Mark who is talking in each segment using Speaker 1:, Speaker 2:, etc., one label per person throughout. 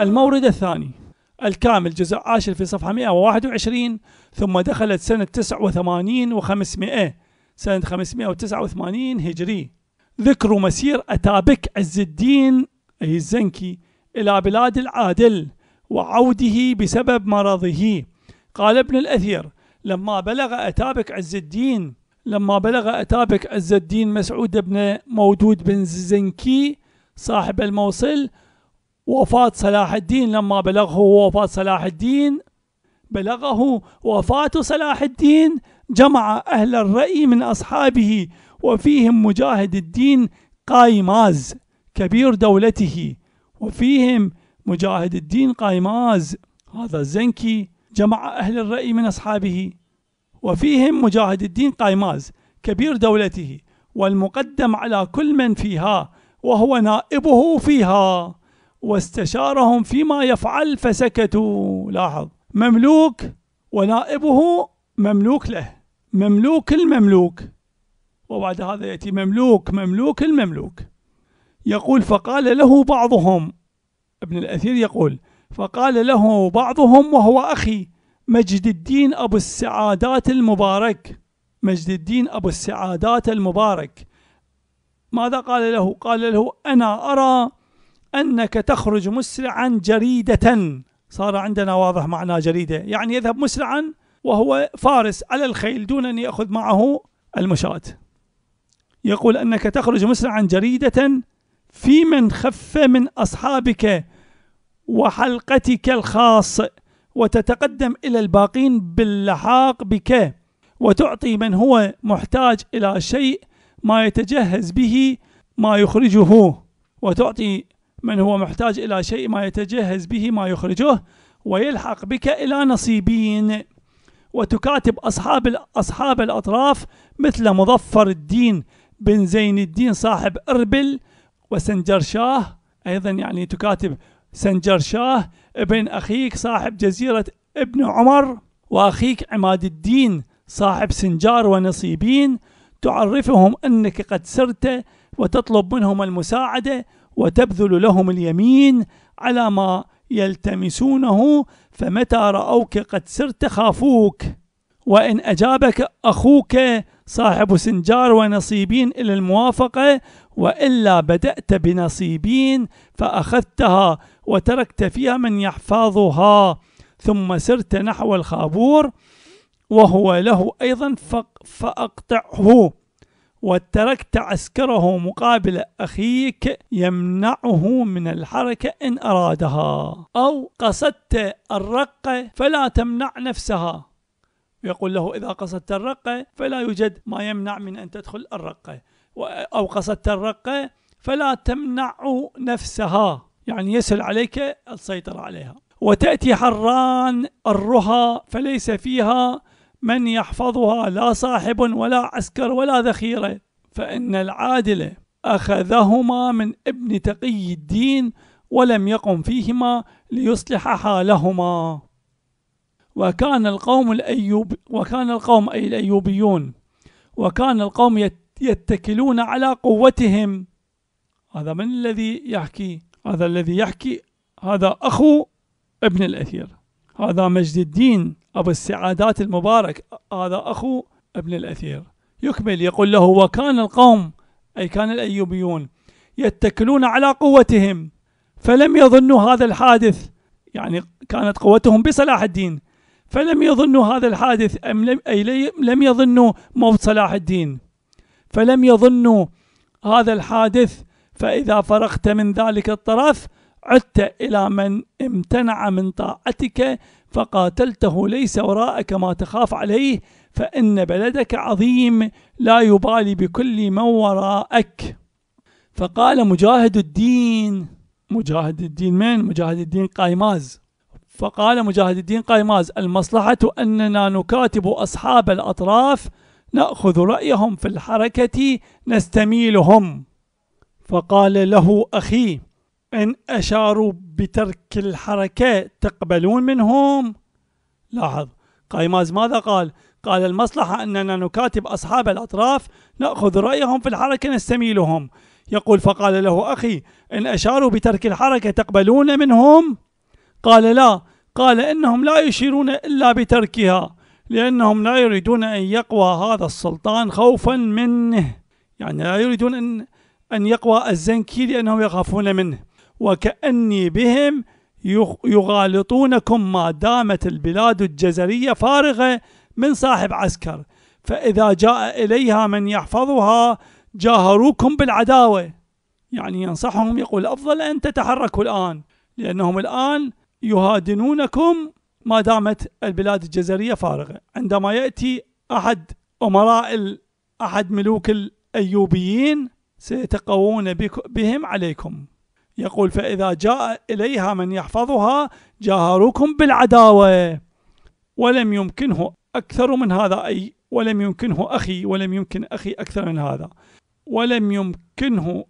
Speaker 1: المورد الثاني الكامل جزء عاشر في صفحة 121 ثم دخلت سنة 89 و500 سنة 589 هجري ذكر مسير أتابك عز الدين أي الزنكي إلى بلاد العادل وعوده بسبب مرضه قال ابن الأثير لما بلغ أتابك عز الدين لما بلغ أتابك عز الدين مسعود بن مودود بن زنكي صاحب الموصل وفاة صلاح الدين لما بلغه وفاة صلاح الدين بلغه وفاة صلاح الدين جمع أهل الرأي من أصحابه وفيهم مجاهد الدين قايماز كبير دولته وفيهم مجاهد الدين قايماز هذا الزنكي جمع أهل الرأي من أصحابه وفيهم مجاهد الدين قايماز كبير دولته والمقدم على كل من فيها وهو نائبه فيها واستشارهم فيما يفعل فسكتوا لاحظ مملوك ونائبه مملوك له مملوك المملوك وبعد هذا يأتي مملوك مملوك المملوك يقول فقال له بعضهم ابن الأثير يقول فقال له بعضهم وهو أخي مجد الدين أبو السعادات المبارك مجد الدين أبو السعادات المبارك ماذا قال له؟ قال له أنا أرى أنك تخرج مسرعا جريدة صار عندنا واضح معنى جريدة يعني يذهب مسرعا وهو فارس على الخيل دون أن يأخذ معه المشاة يقول أنك تخرج مسرعا جريدة في من خف من أصحابك وحلقتك الخاص وتتقدم إلى الباقين باللحاق بك وتعطي من هو محتاج إلى شيء ما يتجهز به ما يخرجه وتعطي من هو محتاج إلى شيء ما يتجهز به ما يخرجه ويلحق بك إلى نصيبين وتكاتب أصحاب أصحاب الأطراف مثل مظفر الدين بن زين الدين صاحب أربل وسنجر شاه أيضا يعني تكاتب سنجر شاه ابن أخيك صاحب جزيرة ابن عمر وأخيك عماد الدين صاحب سنجار ونصيبين تعرفهم أنك قد سرت وتطلب منهم المساعدة وتبذل لهم اليمين على ما يلتمسونه فمتى رأوك قد سرت خافوك وإن أجابك أخوك صاحب سنجار ونصيبين إلى الموافقة وإلا بدأت بنصيبين فأخذتها وتركت فيها من يحفظها ثم سرت نحو الخابور وهو له أيضا فأقطعه وتركت عسكره مقابل أخيك يمنعه من الحركة إن أرادها أو قصدت الرقة فلا تمنع نفسها يقول له إذا قصدت الرقة فلا يوجد ما يمنع من أن تدخل الرقة أو قصدت الرقة فلا تمنع نفسها يعني يسهل عليك السيطرة عليها وتأتي حران الرها فليس فيها من يحفظها لا صاحب ولا عسكر ولا ذخيرة فإن العادل أخذهما من ابن تقي الدين ولم يقم فيهما ليصلح حالهما وكان القوم الأيوب وكان القوم أي الأيوبيون وكان القوم يتكلون على قوتهم هذا من الذي يحكي هذا الذي يحكي هذا أخو ابن الأثير هذا مجد الدين أبو السعادات المبارك هذا أخو ابن الأثير يكمل يقول له وكان القوم أي كان الأيوبيون يتكلون على قوتهم فلم يظنوا هذا الحادث يعني كانت قوتهم بصلاح الدين فلم يظنوا هذا الحادث أم لم أي لم يظنوا موت صلاح الدين فلم يظنوا هذا الحادث فإذا فرغت من ذلك الطرف عدت إلى من امتنع من طاعتك فقاتلته ليس وراءك ما تخاف عليه فإن بلدك عظيم لا يبالي بكل من وراءك فقال مجاهد الدين مجاهد الدين من؟ مجاهد الدين قايماز فقال مجاهد الدين قايماز المصلحة أننا نكاتب أصحاب الأطراف نأخذ رأيهم في الحركة نستميلهم فقال له اخي إن أشاروا بترك الحركة تقبلون منهم لاحظ قايماز ماذا قال؟ قال المصلحة أننا نكاتب أصحاب الأطراف نأخذ رأيهم في الحركة نستميلهم يقول فقال له أخي إن أشاروا بترك الحركة تقبلون منهم؟ قال لا قال إنهم لا يشيرون إلا بتركها لأنهم لا يريدون أن يقوى هذا السلطان خوفا منه يعني لا يريدون أن, أن يقوى الزنكي لأنهم يخافون منه وكأني بهم يغالطونكم ما دامت البلاد الجزرية فارغة من صاحب عسكر فإذا جاء إليها من يحفظها جاهروكم بالعداوة يعني ينصحهم يقول أفضل أن تتحركوا الآن لأنهم الآن يهادنونكم ما دامت البلاد الجزرية فارغة عندما يأتي أحد أمراء أحد ملوك الأيوبيين سيتقوون بهم عليكم يقول فإذا جاء إليها من يحفظها جاهروكم بالعداوة ولم يمكنه أكثر من هذا أي ولم يمكنه أخي ولم يمكن أخي أكثر من هذا ولم يمكنه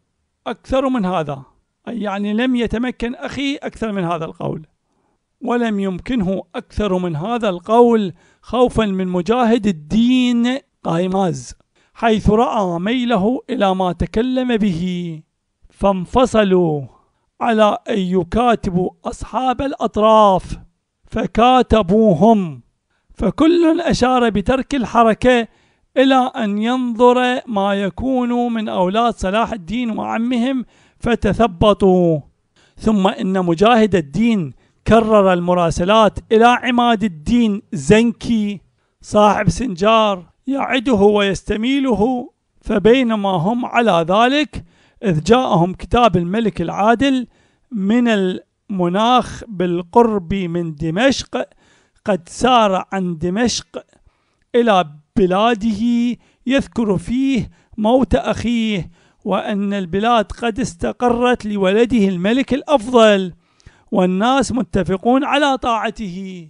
Speaker 1: أكثر من هذا أي يعني لم يتمكن أخي أكثر من هذا القول ولم يمكنه أكثر من هذا القول خوفا من مجاهد الدين قايماز حيث رأى ميله إلى ما تكلم به فانفصلوا على أن يكاتبوا أصحاب الأطراف فكاتبوهم فكل أشار بترك الحركة إلى أن ينظر ما يكون من أولاد صلاح الدين وعمهم فتثبطوا ثم إن مجاهد الدين كرر المراسلات إلى عماد الدين زنكي صاحب سنجار يعده ويستميله فبينما هم على ذلك إذ جاءهم كتاب الملك العادل من المناخ بالقرب من دمشق قد سار عن دمشق إلى بلاده يذكر فيه موت أخيه وأن البلاد قد استقرت لولده الملك الأفضل والناس متفقون على طاعته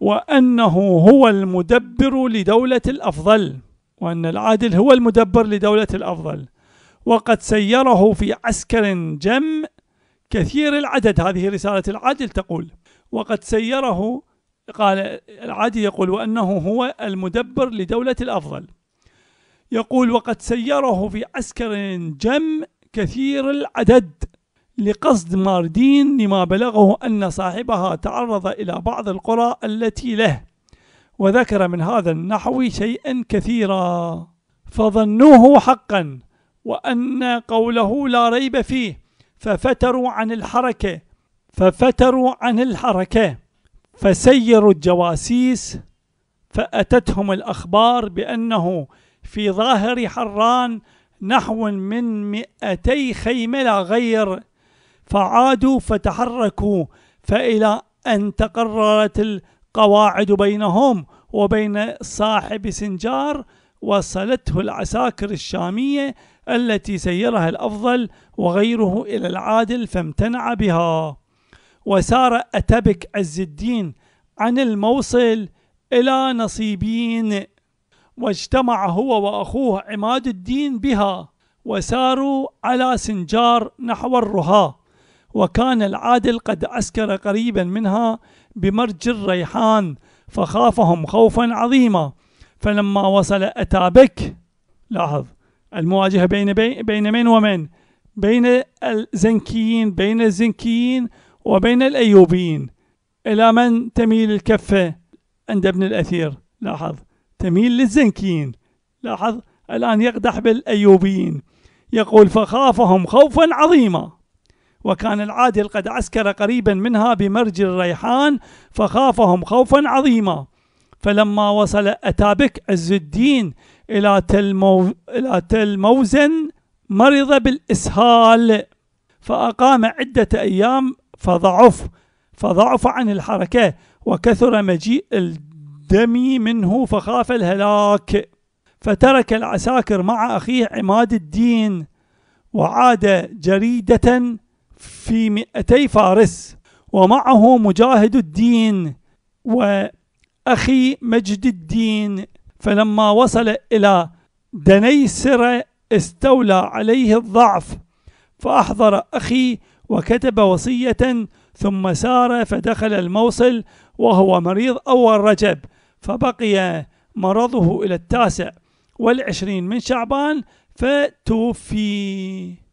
Speaker 1: وأنه هو المدبر لدولة الأفضل وأن العادل هو المدبر لدولة الأفضل وقد سيره في عسكر جم كثير العدد هذه رسالة العادل تقول وقد سيره قال العادل يقول وأنه هو المدبر لدولة الأفضل يقول وقد سيره في عسكر جم كثير العدد لقصد ماردين لما بلغه أن صاحبها تعرض إلى بعض القرى التي له وذكر من هذا النحو شيئا كثيرا فظنوه حقا وأن قوله لا ريب فيه ففتروا عن الحركة ففتروا عن الحركة فسيروا الجواسيس فأتتهم الأخبار بأنه في ظاهر حران نحو من مئتي خيمة لا غير فعادوا فتحركوا فإلى أن تقررت القواعد بينهم وبين صاحب سنجار وصلته العساكر الشامية التي سيرها الأفضل وغيره إلى العادل فامتنع بها وسار أتبك عز الدين عن الموصل إلى نصيبين واجتمع هو وأخوه عماد الدين بها وساروا على سنجار نحو الرها وكان العادل قد عسكر قريبا منها بمرج الريحان فخافهم خوفا عظيما فلما وصل أتابك لاحظ المواجهة بين بين, بين من ومن بين الزنكيين بين الزنكيين وبين الأيوبيين إلى من تميل الكفة عند ابن الأثير لاحظ تميل للزنكيين لاحظ الآن يقدح بالأيوبيين يقول فخافهم خوفا عظيما وكان العادل قد عسكر قريبا منها بمرج الريحان فخافهم خوفا عظيما فلما وصل أتابك عز الدين إلى تل, مو... إلى تل موزن مرض بالإسهال فأقام عدة أيام فضعف فضعف عن الحركة وكثر مجيء الدم منه فخاف الهلاك فترك العساكر مع أخيه عماد الدين وعاد جريدة في مئتي فارس ومعه مجاهد الدين وأخي مجد الدين فلما وصل إلى دنيسر استولى عليه الضعف فأحضر أخي وكتب وصية ثم سار فدخل الموصل وهو مريض أول رجب فبقي مرضه إلى التاسع والعشرين من شعبان فتوفي